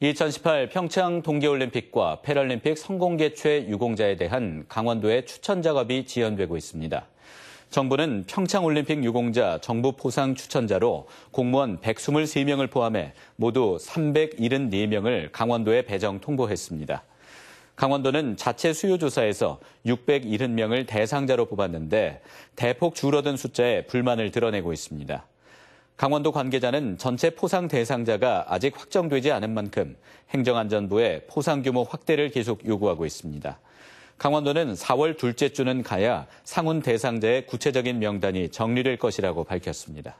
2018 평창 동계올림픽과 패럴림픽 성공 개최 유공자에 대한 강원도의 추천 작업이 지연되고 있습니다. 정부는 평창올림픽 유공자 정부 포상 추천자로 공무원 123명을 포함해 모두 374명을 강원도에 배정 통보했습니다. 강원도는 자체 수요조사에서 670명을 대상자로 뽑았는데 대폭 줄어든 숫자에 불만을 드러내고 있습니다. 강원도 관계자는 전체 포상 대상자가 아직 확정되지 않은 만큼 행정안전부에 포상 규모 확대를 계속 요구하고 있습니다. 강원도는 4월 둘째 주는 가야 상훈 대상자의 구체적인 명단이 정리될 것이라고 밝혔습니다.